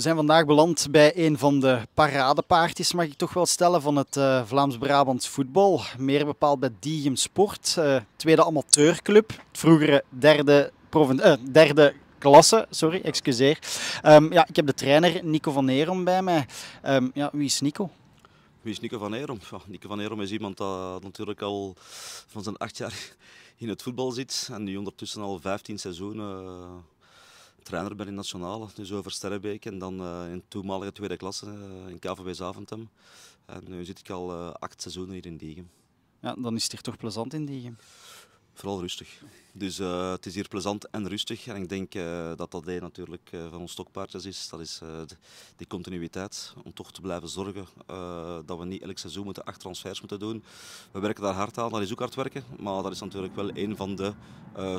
We zijn vandaag beland bij een van de paradepaardjes, mag ik toch wel stellen, van het eh, Vlaams-Brabants voetbal. Meer bepaald bij Diegem Sport, eh, tweede amateurclub, vroegere derde, uh, derde klasse, sorry, excuseer. Ehm, ja, ik heb de trainer Nico van Erom bij mij. Ehm, ja, wie is Nico? Wie is Nico van Erom? Nico van Erom is iemand dat natuurlijk al van zijn acht jaar in het voetbal zit en die ondertussen al 15 seizoenen trainer ben in Nationale, dus over Sterrenbeek en dan uh, in toenmalige tweede klasse eh, in KVB Zaventem. En nu zit ik al eh, acht seizoenen hier in Diegem. Ja, dan is het hier toch plezant in Diegem? Vooral rustig. Dus het is hier plezant en rustig. En ik denk dat dat een natuurlijk van ons stokpaardjes is. Dat is die continuïteit. Om toch te blijven zorgen dat we niet elk seizoen moeten acht transfers moeten doen. We werken daar hard aan. Dat is ook hard werken. Maar dat is natuurlijk wel een van de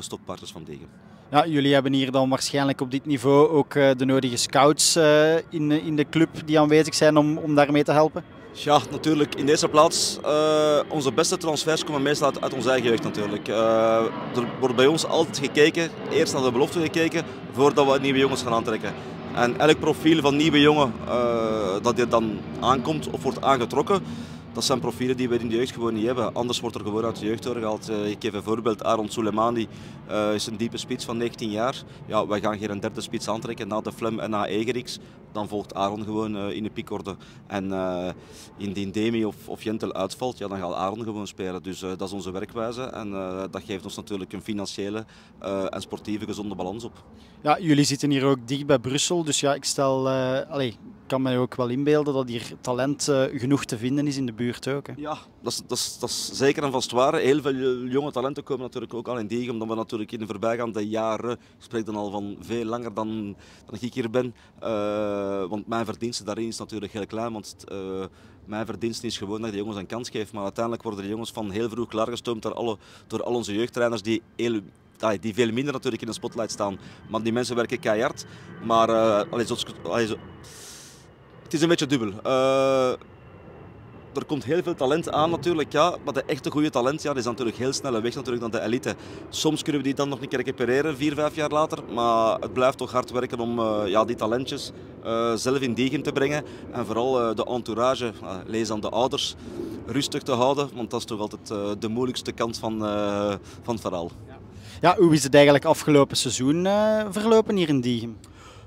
stokpaardjes van Degen. Ja, jullie hebben hier dan waarschijnlijk op dit niveau ook eh, de nodige scouts eh, in, eh, in de club die aanwezig zijn om, om daarmee te helpen? Ja, natuurlijk. In deze plaats, onze beste transfers komen meestal uit, onze eigen jeugd natuurlijk. er wordt bij ons altijd gekeken, eerst naar de belofte gekeken, voordat we nieuwe jongens gaan aantrekken. En elk profiel van nieuwe jongen dat er dan aankomt of wordt aangetrokken, dat zijn profielen die we in de jeugd gewoon niet hebben. Anders wordt er gewoon uit de jeugd doorgehaald. Eh, ik geef een voorbeeld, Aaron Soleimani eh, is een diepe spits van 19 jaar. Ja, wij gaan hier een derde spits aantrekken na De Flem en na Egerix. Dan volgt Aaron gewoon eh, in de piekorde. En indien Demi of, of Jentel uitvalt, ja, dan gaat Aaron gewoon spelen. Dus dat is onze werkwijze en dat geeft ons natuurlijk een financiële en sportieve gezonde balans op. Ja, jullie zitten hier ook dicht bij Brussel, dus ja, ik stel, allez, kan mij ook wel inbeelden dat hier talent genoeg te vinden is in de buurt ook. Hè. Ja, dat is, dat, is, dat is zeker en vast waar. Heel veel jonge talenten komen natuurlijk ook al in tegen, omdat we natuurlijk in de voorbijgaande jaren, ik spreek dan al van veel langer dan, dan ik hier ben, eh, want mijn verdienste daarin is natuurlijk heel klein, want eh, mijn verdienste is gewoon dat ik de jongens een kans geef. maar uiteindelijk worden de jongens van heel vroeg klaargestoomd door, alle, door al onze jeugdtrainers die heel die veel minder natuurlijk in de spotlight staan. Maar die mensen werken keihard. Maar uh, allee, zo, allee, zo. het is een beetje dubbel er komt heel veel talent aan natuurlijk, ja, maar de echte goede talent ja, die is natuurlijk heel snel weg natuurlijk dan de elite. Soms kunnen we die dan nog een keer recupereren, vier, vijf jaar later, maar het blijft toch hard werken om eh, ja, die talentjes eh, zelf in diegen te brengen en vooral eh, de entourage, lees aan de ouders, rustig te houden, want dat is toch altijd de moeilijkste kant van, van het verhaal. Ja, hoe is het eigenlijk afgelopen seizoen verlopen hier in diegen?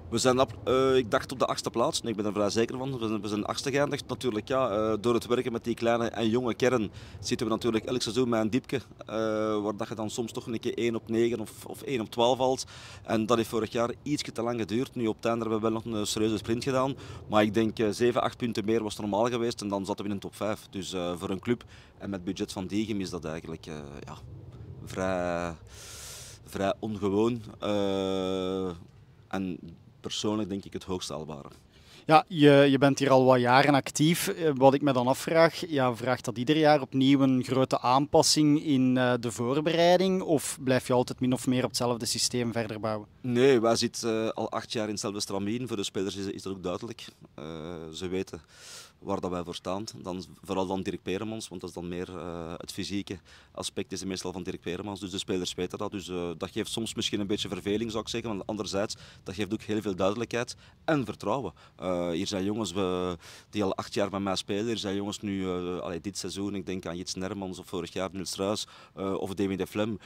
We zijn, op, eh, ik dacht op de achtste plaats. Nee, ik ben er vrij zeker van. We zijn, we zijn achtste geëindigd. Natuurlijk, ja, eh, door het werken met die kleine en jonge kern zitten we natuurlijk elk seizoen met een diepke, Uh, waar dat je dan soms toch een keer 1 op 9 of, of 1 op 12 valt. En dat heeft vorig jaar iets te lang geduurd. Nu op het hebben we wel nog een serieuze sprint gedaan. Maar ik denk 7, 8 punten meer was normaal geweest. En dan zaten we in een top 5. Dus voor een club en met budget van Diegem is dat eigenlijk ja, vrij, vrij ongewoon. en persoonlijk denk ik het hoogst haalbare. Ja, je, je bent hier al wat jaren actief. Eh, wat ik me dan afvraag, ja, vraagt dat ieder jaar opnieuw een grote aanpassing in eh, de voorbereiding? Of blijf je altijd min of meer op hetzelfde systeem verder bouwen? Nee, wij zitten eh, al acht jaar in hetzelfde stramien. Voor de spelers is, dat ook duidelijk. ze weten waar dat wij voor staan. Dan, vooral van Dirk Peremans, want dat is dan meer het fysieke aspect is meestal van Dirk Peremans. Dus de spelers weten dat. Dus dat geeft soms misschien een beetje verveling, zou ik zeggen. Maar anderzijds, dat geeft ook heel veel duidelijkheid en vertrouwen. Eh, hier zijn jongens die al acht jaar bij mij spelen. Hier zijn jongens nu, eh, allee, dit seizoen, ik denk aan Jits Nermans of vorig jaar Niels Ruijs eh, of Demi de Flem,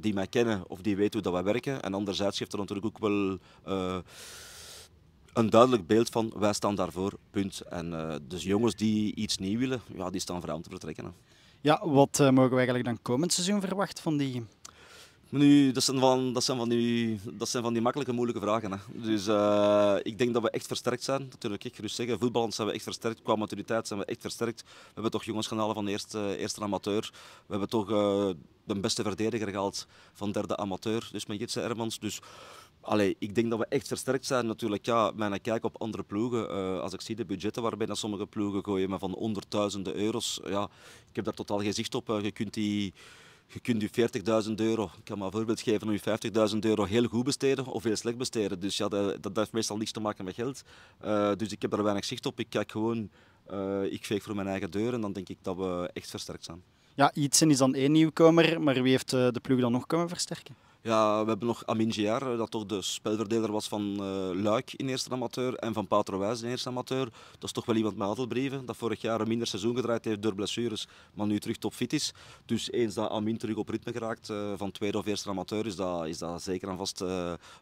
die mij kennen of die weten hoe dat wij werken. En anderzijds geeft er natuurlijk ook wel een duidelijk beeld van wij staan daarvoor, punt. En dus jongens die iets nieuw willen, ja, die staan aan te vertrekken. Ja, wat mogen we eigenlijk dan komend seizoen verwachten van die nu, dat zijn, van, dat, zijn van die, dat zijn van die makkelijke, moeilijke vragen. Hè. Dus eh, ik denk dat we echt versterkt zijn. Dat ik echt zeggen. Voetballend zijn we echt versterkt. Qua maturiteit zijn we echt versterkt. We hebben toch jongens van de eerste, eerste amateur. We hebben toch eh, de beste verdediger gehaald van derde amateur. Dus met Jitse Ermans. Dus Allee, ik denk dat we echt versterkt zijn. Natuurlijk, ja, mijn kijk op andere ploegen. Eh, als ik zie de budgetten waarbij sommige ploegen gooien maar van honderdduizenden euro's. Ja, ik heb daar totaal geen zicht op. je kunt die je kunt je 40.000 euro, ik kan maar een voorbeeld geven, om je 50.000 euro heel goed besteden of heel slecht besteden. Dus ja, dat, dat heeft meestal niks te maken met geld. Eh, dus ik heb daar weinig zicht op. Ik kijk gewoon, eh, ik veeg voor mijn eigen deur en dan denk ik dat we echt versterkt zijn. Ja, Ietsen is dan één nieuwkomer, maar wie heeft eh, de ploeg dan nog kunnen versterken? Ja, we hebben nog Amin Giar, eh, dat toch de spelverdeler was van eh, Luik in eerste amateur en van Paterwijs in eerste amateur. Dat is toch wel iemand met brieven dat vorig jaar een minder seizoen gedraaid heeft door blessures, maar nu terug topfit is. Dus eens dat Amin terug op ritme geraakt eh, van tweede of eerste amateur, is dat, is dat zeker en vast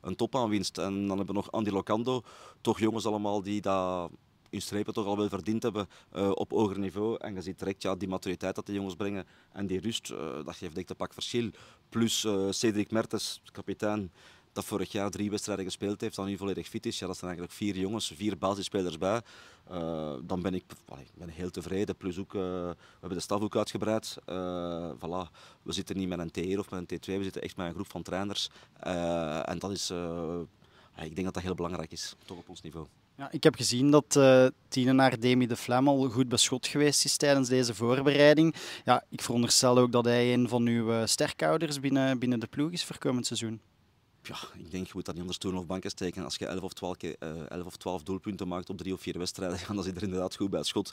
een topaanwinst. En dan hebben we nog Andy Locando, toch jongens allemaal die dat hun strepen toch al wel verdiend hebben eh, op hoger niveau. En je ziet direct ja, die maturiteit dat de jongens brengen en die rust, eh, dat geeft een pak verschil. Plus eh, Cedric Mertens, kapitein, dat vorig jaar drie wedstrijden gespeeld heeft, dan nu volledig fit is. Ja, dat zijn eigenlijk vier jongens, vier basisspelers bij. dan ben ik, ben heel tevreden. Plus ook, we hebben de staf ook uitgebreid. Uh, voilà. We zitten niet met een T1 of met een T2, we zitten echt met een groep van trainers. en dat is, ik denk dat dat heel belangrijk is, toch op ons niveau. Ja, ik heb gezien dat uh, eh, tienenaar Demi de Flem al goed beschot geweest is tijdens deze voorbereiding. Ja, ik veronderstel ook dat hij een van uw eh, sterkouders sterkhouders binnen, binnen de ploeg is voor komend seizoen. Ja, ik denk je moet dat niet anders doen of banken steken. Als je 11 of 12, 11 eh, of 12 doelpunten maakt op drie of vier wedstrijden, dan zit er inderdaad goed bij schot.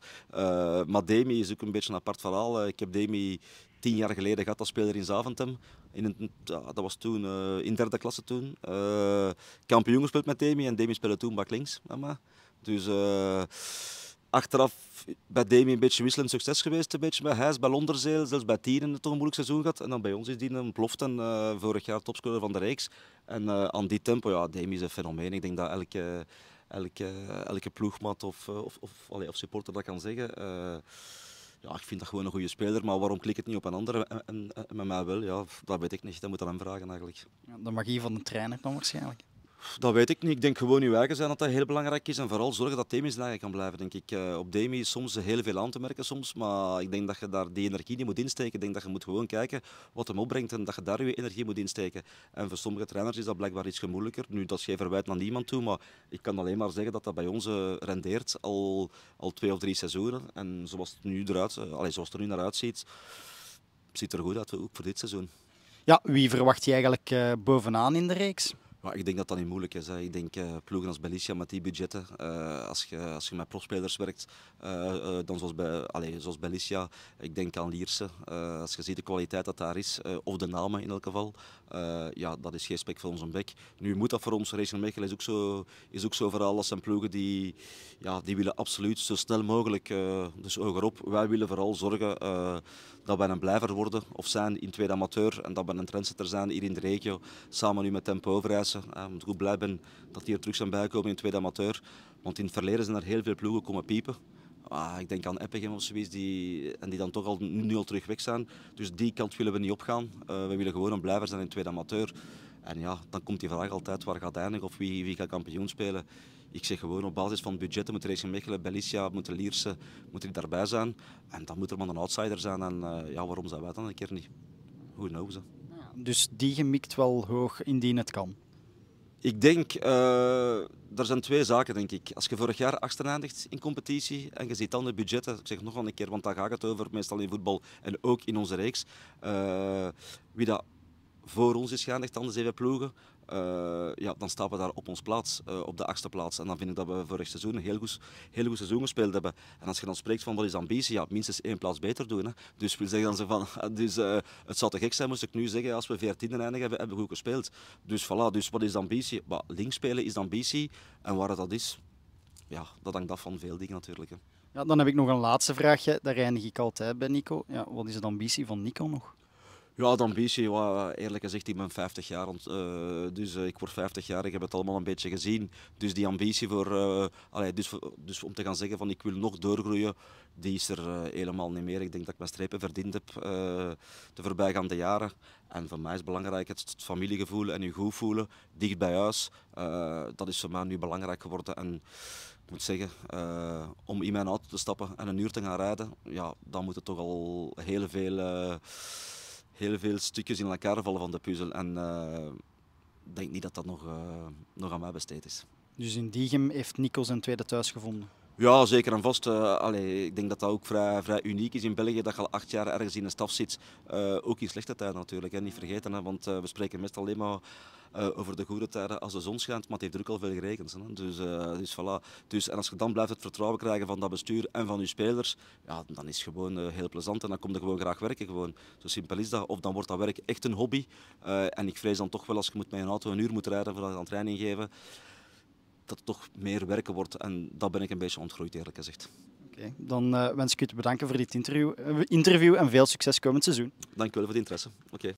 maar Demi is ook een beetje een apart verhaal. ik heb Demi tien jaar geleden gehad als speler in Zaventem. In dat was toen uh, in derde klasse toen. Uh, kampioen gespeeld met Demi en Demi speelde toen bak links. mij. Dus eh, achteraf bij Demi een beetje wisselend succes geweest. Een beetje bij Heijs, bij Londerzeel, zelfs bij Tieren toch een moeilijk seizoen gehad. En dan bij ons is die een ploft en vorig jaar topscorer van de reeks. En aan die tempo, ja, Demi is een fenomeen. Ik denk dat elke, elke, elke ploegmaat of, of, of, allez, of supporter dat kan zeggen ja, ik vind dat gewoon een goede speler, maar waarom klikt het niet op een ander en, met mij wel? Ja, dat weet ik niet, dat moet aan hem vragen eigenlijk. Ja, de magie van de trainer dan waarschijnlijk. Dat weet ik niet. Ik denk gewoon uw eigen zijn dat dat heel belangrijk is. En vooral zorgen dat Demi zijn kan blijven, denk ik. Eh, op Demi is soms heel veel aan te merken, soms, maar ik denk dat je daar die energie niet moet insteken. Ik denk dat je moet gewoon kijken wat hem opbrengt en dat je daar je energie moet insteken. En voor sommige trainers is dat blijkbaar iets gemoeilijker Nu, dat is geen verwijt naar niemand toe, maar ik kan alleen maar zeggen dat dat bij ons eh, rendeert al, al twee of drie seizoenen. En zoals het, nu eruit, uh, zoals het er nu naar uitziet, ziet er goed uit, ook voor dit seizoen. Ja, wie verwacht je eigenlijk bovenaan in de reeks? Maar ik denk dat dat niet moeilijk is. Ik denk eh, ploegen als Belicia met die budgetten, eh, als, je, als je met profspelers werkt, eh, dan zoals, bij, allez, zoals Belicia, ik denk aan Lierse. als je ziet de kwaliteit dat daar is, of de namen in elk geval, ja, dat is geen spek voor onze bek. Nu moet dat voor ons, Racing Mechelen is ook zo, is ook zo vooral als zijn ploegen die, ja, die willen absoluut zo snel mogelijk, dus hogerop. Wij willen vooral zorgen dat wij een blijver worden of zijn in tweede amateur en dat we een trendsetter zijn hier in de regio, samen nu met Tempo Overijs eh, ik moet goed blij dat die er terug zijn bijkomen in tweede amateur. Want in het verleden zijn er heel veel ploegen komen piepen. Ah, ik denk aan Eppigen of zoiets, die, en die dan toch al, nu al terug weg zijn. Dus die kant willen we niet opgaan. Uh, we willen gewoon een blijver zijn in tweede amateur. En ja, dan komt die vraag altijd waar gaat eindigen of wie, wie gaat kampioen spelen. Ik zeg gewoon op basis van budgetten moet Racing Mechelen, Bellicia, moeten Lierse, moet die daarbij zijn. En dan moet er maar een outsider zijn. En eh, ja, waarom zou wij dan een keer niet? Hoe knows? Hè? Dus die gemikt wel hoog indien het kan. Ik denk, eh, er zijn twee zaken, denk ik. Als je vorig jaar achtste eindigt in competitie en je ziet dan de budgetten, ik zeg nog wel een keer, want daar gaat het over, meestal in voetbal en ook in onze reeks, eh, wie dat voor ons is geëindigd dan de zeven ploegen, eh, ja, dan staan we daar op ons plaats, eh, op de achtste plaats. En dan vind ik dat we vorig seizoen een heel goed, heel goed seizoen gespeeld hebben. En als je dan spreekt van wat is ambitie, ja, minstens één plaats beter doen. Hè. Dus wil zeggen dan ze van, dus, eh, het zou te gek zijn moest ik nu zeggen, als we veertiende eindigen, hebben, hebben we goed gespeeld. Dus voilà, dus wat is de ambitie? Bah, links spelen is ambitie. En waar het dat is, ja, dat hangt af van veel dingen natuurlijk. Hè. Ja, dan heb ik nog een laatste vraagje, daar eindig ik altijd bij Nico. Ja, wat is de ambitie van Nico nog? Ja, de ambitie, well, eerlijk gezegd, ik ben 50 jaar, eh, dus eh, ik word 50 jaar, ik heb het allemaal een beetje gezien. Dus die ambitie voor, uh, dus, dus om te gaan zeggen van ik wil nog doorgroeien, die is er helemaal niet meer. Ik denk dat ik mijn strepen verdiend heb de voorbijgaande jaren. En voor mij is belangrijk het familiegevoel en je goed voelen, dicht bij huis. dat is voor mij nu belangrijk geworden. En, ik moet zeggen, om in mijn auto te stappen en een uur te gaan rijden, ja, dan moet het toch al heel veel uh, heel veel stukjes in elkaar vallen van de puzzel. En ik eh, denk niet dat dat nog, eh, nog aan mij besteed is. Dus in Diegem heeft Nico zijn tweede thuis gevonden? Ja, zeker en vast. Uh, ik denk dat dat ook vrij, vrij, uniek is in België, dat je al acht jaar ergens in een staf zit. Eh, ook in slechte tijden natuurlijk, hè. niet vergeten. want eh, we spreken meestal alleen maar over de goede tijden als de zon schijnt, maar het heeft druk ook al veel gerekend. Hè. Dus, dus voilà. Dus, en als je dan blijft het vertrouwen krijgen van dat bestuur en van je spelers, ja, dan is het gewoon heel plezant en dan komt je gewoon graag werken. Gewoon. Zo simpel is dat. Of dan wordt dat werk echt een hobby. en ik vrees dan toch wel als je moet met een auto een uur moet rijden voordat je aan training geven dat het toch meer werken wordt. En dat ben ik een beetje ontgroeid, eerlijk gezegd. Oké, dan eh, wens ik u te bedanken voor dit interview, eh, interview en veel succes komend seizoen. Dank u wel voor het interesse. Oké.